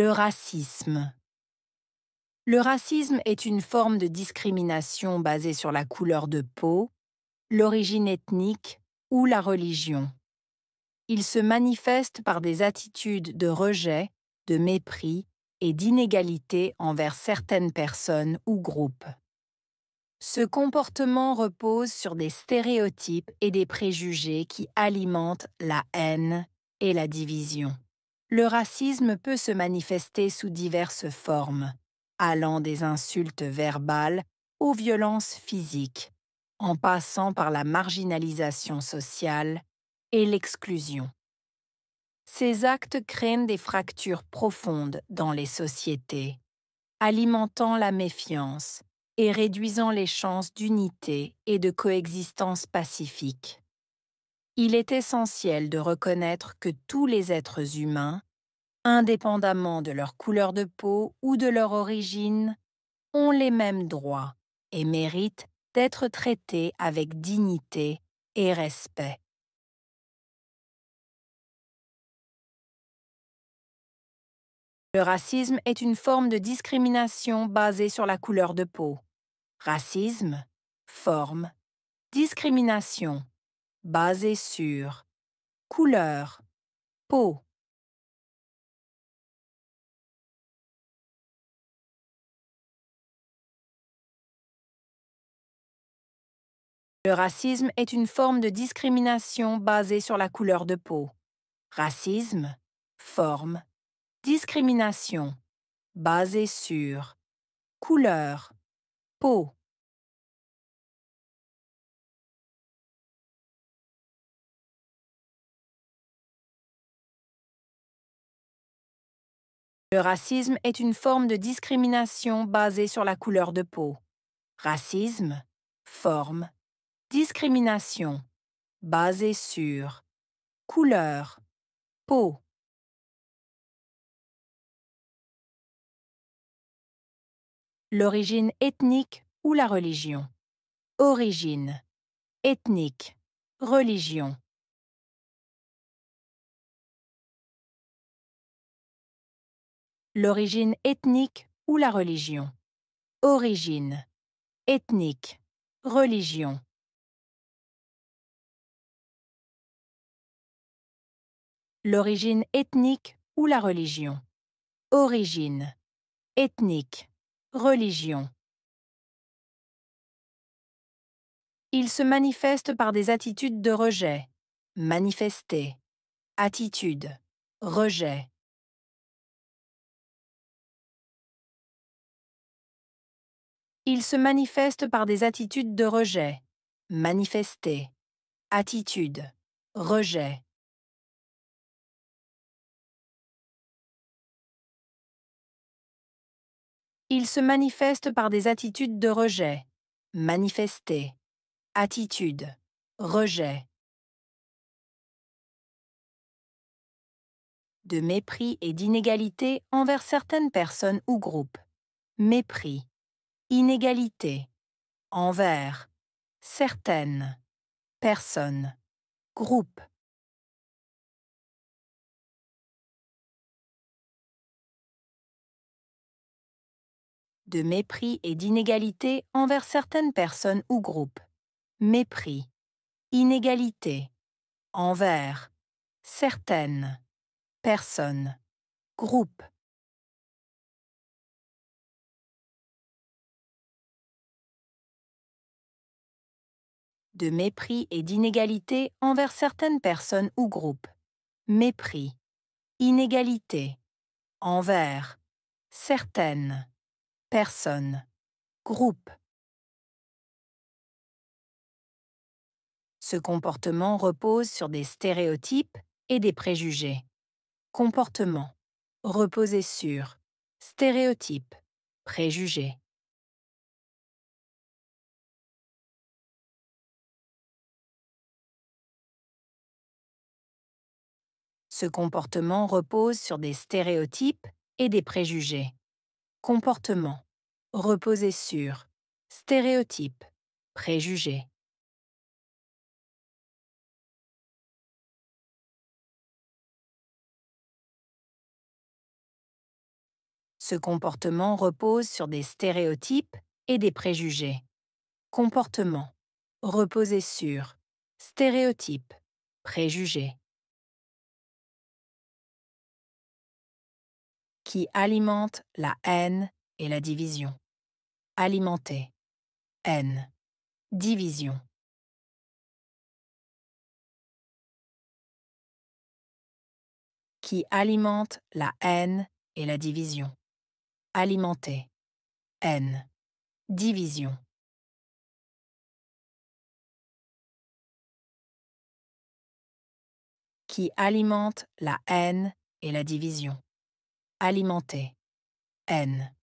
Le racisme. Le racisme est une forme de discrimination basée sur la couleur de peau, l'origine ethnique ou la religion. Il se manifeste par des attitudes de rejet, de mépris et d'inégalité envers certaines personnes ou groupes. Ce comportement repose sur des stéréotypes et des préjugés qui alimentent la haine et la division le racisme peut se manifester sous diverses formes, allant des insultes verbales aux violences physiques, en passant par la marginalisation sociale et l'exclusion. Ces actes créent des fractures profondes dans les sociétés, alimentant la méfiance et réduisant les chances d'unité et de coexistence pacifique. Il est essentiel de reconnaître que tous les êtres humains, indépendamment de leur couleur de peau ou de leur origine, ont les mêmes droits et méritent d'être traités avec dignité et respect. Le racisme est une forme de discrimination basée sur la couleur de peau. Racisme, forme, discrimination, basée sur couleur, peau. Le racisme est une forme de discrimination basée sur la couleur de peau. Racisme, forme, discrimination, basée sur couleur, peau. Le racisme est une forme de discrimination basée sur la couleur de peau. Racisme, forme, Discrimination basée sur couleur, peau. L'origine ethnique ou la religion. Origine, ethnique, religion. L'origine ethnique ou la religion. Origine, ethnique, religion. l'origine ethnique ou la religion. Origine, ethnique, religion. Il se manifeste par des attitudes de rejet, manifester, attitude, rejet. Il se manifeste par des attitudes de rejet, manifester, attitude, rejet. Il se manifeste par des attitudes de rejet. Manifester. Attitude. Rejet. De mépris et d'inégalité envers certaines personnes ou groupes. Mépris. Inégalité. Envers. Certaines. Personnes. Groupes. de mépris et d'inégalité envers certaines personnes ou groupes. Mépris, inégalité, envers, certaines, personnes, Groupe. de mépris et d'inégalité envers certaines personnes ou groupes. Mépris, inégalité, envers, certaines, Personne. Groupe. Ce comportement repose sur des stéréotypes et des préjugés. Comportement. Reposer sur. Stéréotypes. Préjugés. Ce comportement repose sur des stéréotypes et des préjugés comportement, reposer sur, stéréotype, préjugé. Ce comportement repose sur des stéréotypes et des préjugés. Comportement, reposer sur, stéréotype, préjugé. qui alimente la haine et la division. Alimenter. Haine. Division. qui alimente la haine et la division. Alimenter. Haine. Division. Qui alimente la haine et la division alimenter, haine,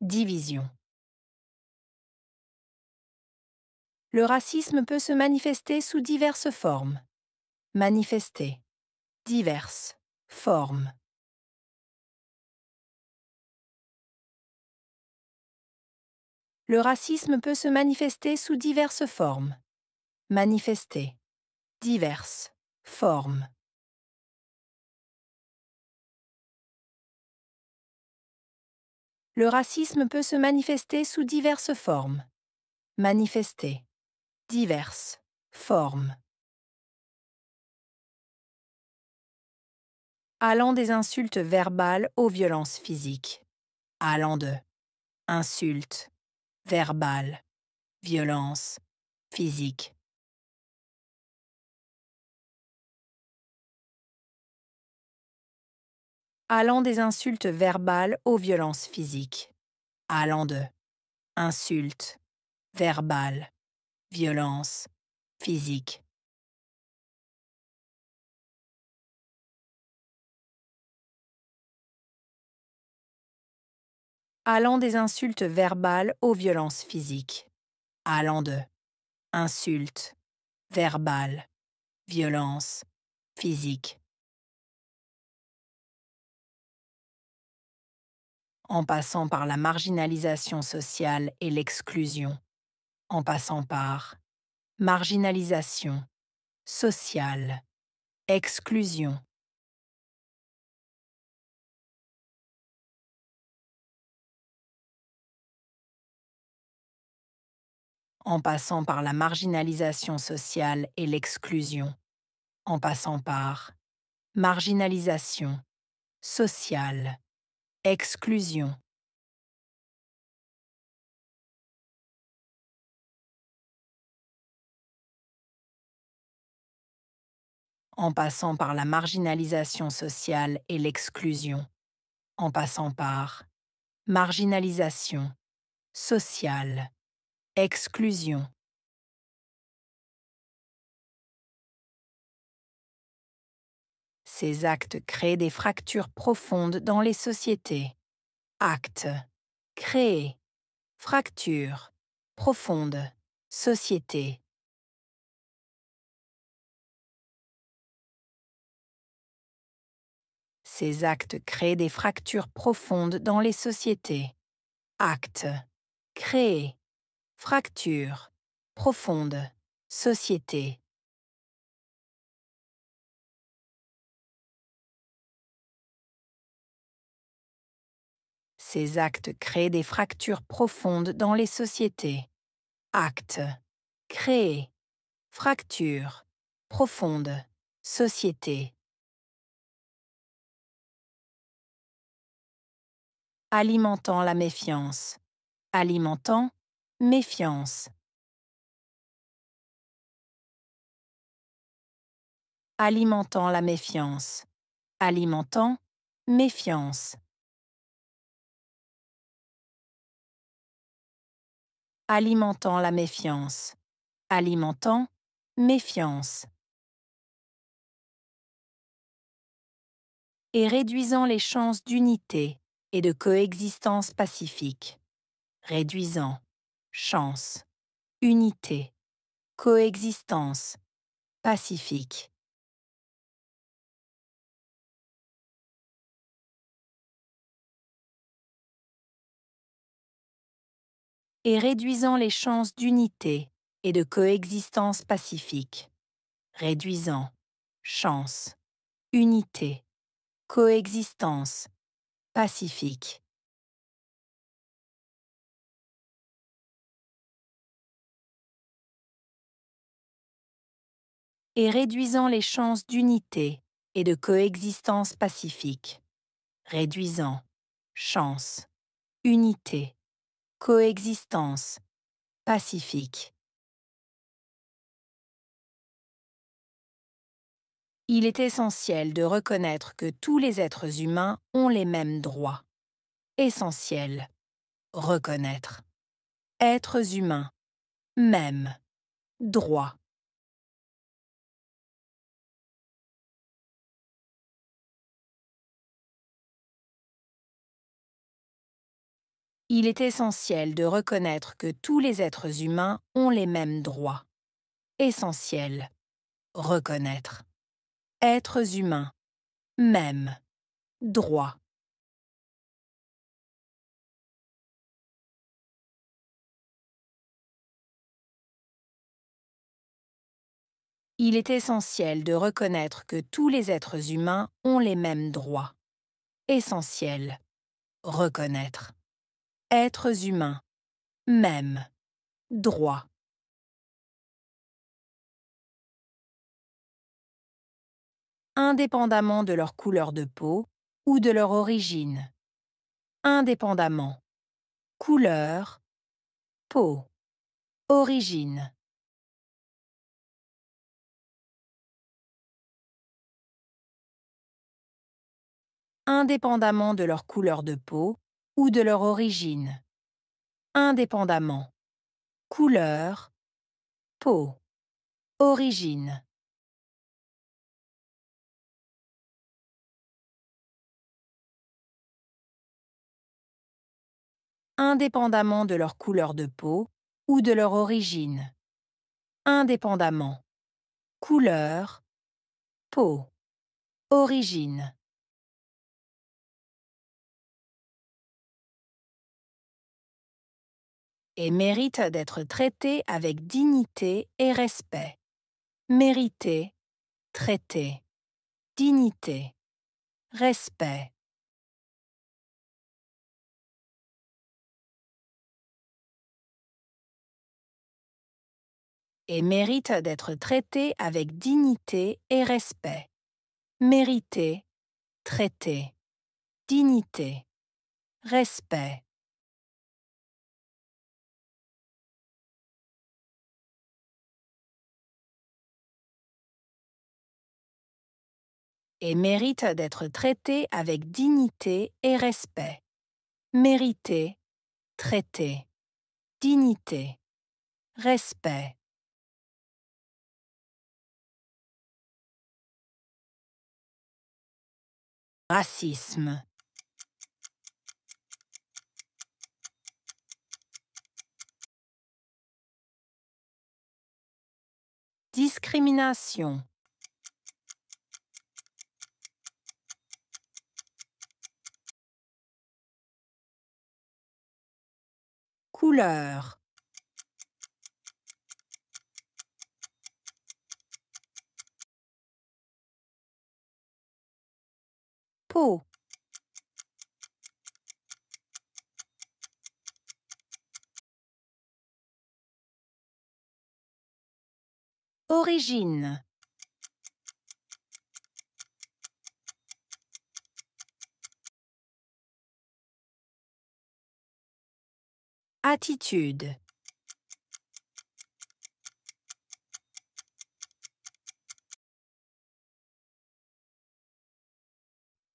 division. Le racisme peut se manifester sous diverses formes. Manifester. Diverses. Formes. Le racisme peut se manifester sous diverses formes. Manifester. Diverses. Formes. Le racisme peut se manifester sous diverses formes. Manifester. Diverses. Formes. Allant des insultes verbales aux violences physiques. Allant de. Insultes. Verbales. Violences. Physiques. allant des insultes verbales aux violences physiques, allant de insultes verbales, violences physiques. allant des insultes verbales aux violences physiques, allant de insultes verbales, violences physiques. en passant par la marginalisation sociale et l'exclusion, en passant par marginalisation sociale, exclusion. en passant par la marginalisation sociale et l'exclusion, en passant par marginalisation sociale, Exclusion. En passant par la marginalisation sociale et l'exclusion, en passant par marginalisation, sociale, exclusion, Ces actes créent des fractures profondes dans les sociétés. Actes. Créer. Fracture. Profonde. Société. Ces actes créent des fractures profondes dans les sociétés. Actes. Créer. Fracture. Profonde. Société. Ces actes créent des fractures profondes dans les sociétés. Actes. Créer. Fractures. Profondes. Société. Alimentant la méfiance. Alimentant. Méfiance. Alimentant la méfiance. Alimentant. Méfiance. alimentant la méfiance, alimentant méfiance. Et réduisant les chances d'unité et de coexistence pacifique. Réduisant chance, unité, coexistence pacifique. et réduisant les chances d'unité et de coexistence pacifique. Réduisant, chance, unité, coexistence, pacifique. et réduisant les chances d'unité et de coexistence pacifique. Réduisant, chance, unité, Coexistence pacifique. Il est essentiel de reconnaître que tous les êtres humains ont les mêmes droits. Essentiel. Reconnaître. Êtres humains. Même. Droits. Il est essentiel de reconnaître que tous les êtres humains ont les mêmes droits. Essentiel. Reconnaître. Êtres humains. Même. Droits. Il est essentiel de reconnaître que tous les êtres humains ont les mêmes droits. Essentiel. Reconnaître. Êtres humains. Même. Droit. Indépendamment de leur couleur de peau ou de leur origine. Indépendamment. Couleur. Peau. Origine. Indépendamment de leur couleur de peau ou de leur origine, indépendamment. Couleur, peau, origine. indépendamment de leur couleur de peau ou de leur origine. Indépendamment. Couleur, peau, origine. et mérite d'être traité avec dignité et respect. Mériter, traiter, dignité, respect. et mérite d'être traité avec dignité et respect. Mériter, traiter, dignité, respect. et mérite d'être traité avec dignité et respect. Mériter, traiter, dignité, respect. Racisme. Discrimination. Couleur. Peau. Origine. Attitude.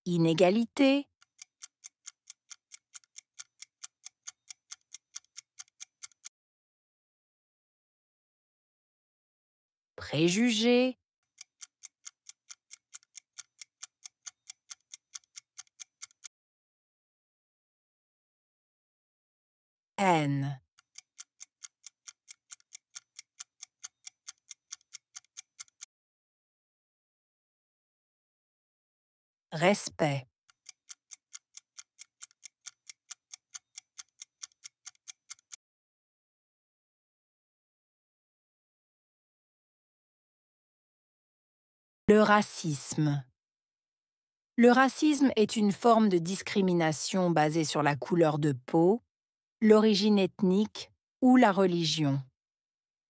Inégalité. Préjugé. Respect. Le racisme. Le racisme est une forme de discrimination basée sur la couleur de peau, l'origine ethnique ou la religion.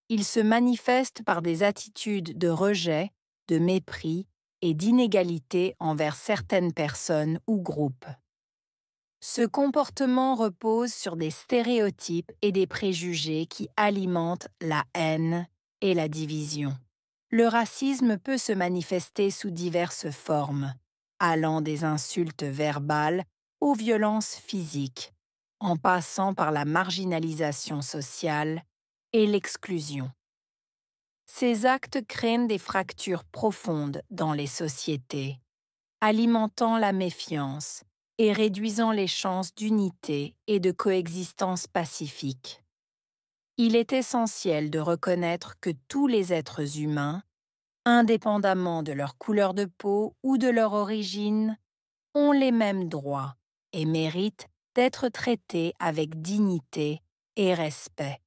Il se manifeste par des attitudes de rejet, de mépris et d'inégalité envers certaines personnes ou groupes. Ce comportement repose sur des stéréotypes et des préjugés qui alimentent la haine et la division. Le racisme peut se manifester sous diverses formes, allant des insultes verbales aux violences physiques, en passant par la marginalisation sociale et l'exclusion. Ces actes créent des fractures profondes dans les sociétés, alimentant la méfiance et réduisant les chances d'unité et de coexistence pacifique. Il est essentiel de reconnaître que tous les êtres humains, indépendamment de leur couleur de peau ou de leur origine, ont les mêmes droits et méritent d'être traité avec dignité et respect.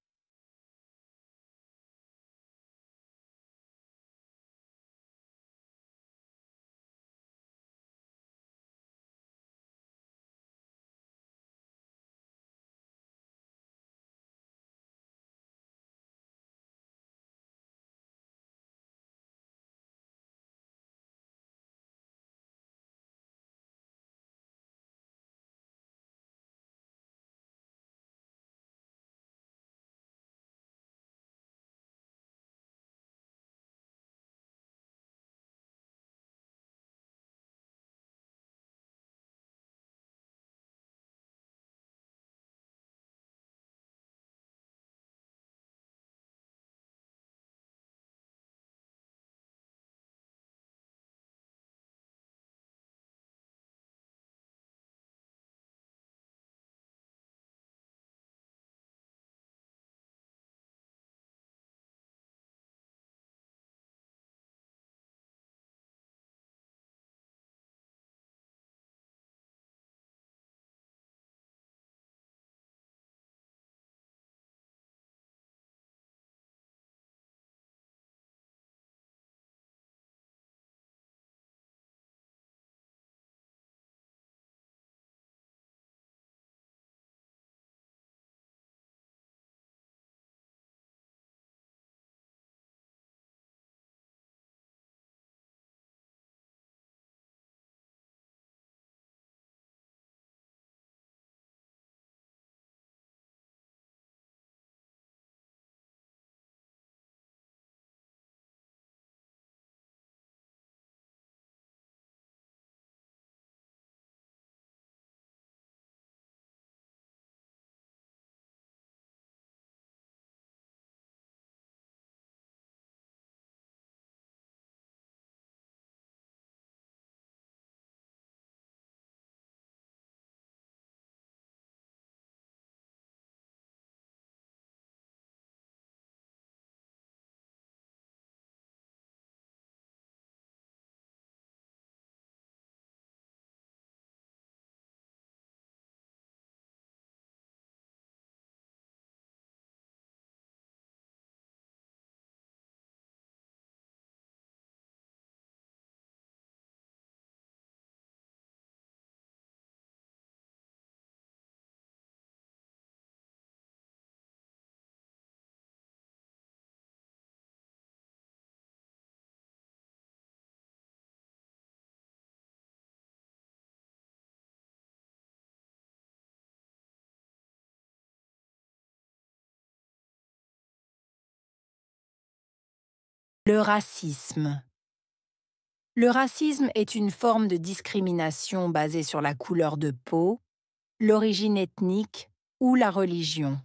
Le racisme. Le racisme est une forme de discrimination basée sur la couleur de peau, l'origine ethnique ou la religion.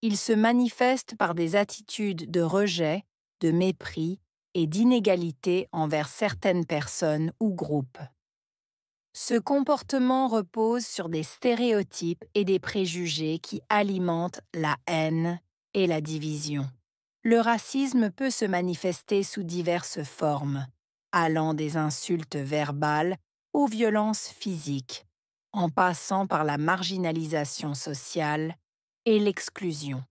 Il se manifeste par des attitudes de rejet, de mépris et d'inégalité envers certaines personnes ou groupes. Ce comportement repose sur des stéréotypes et des préjugés qui alimentent la haine et la division le racisme peut se manifester sous diverses formes, allant des insultes verbales aux violences physiques, en passant par la marginalisation sociale et l'exclusion.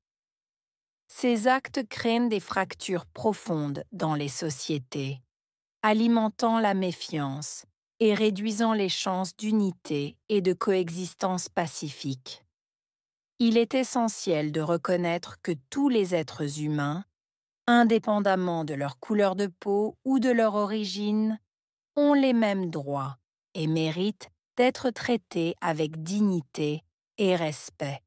Ces actes créent des fractures profondes dans les sociétés, alimentant la méfiance et réduisant les chances d'unité et de coexistence pacifique il est essentiel de reconnaître que tous les êtres humains, indépendamment de leur couleur de peau ou de leur origine, ont les mêmes droits et méritent d'être traités avec dignité et respect.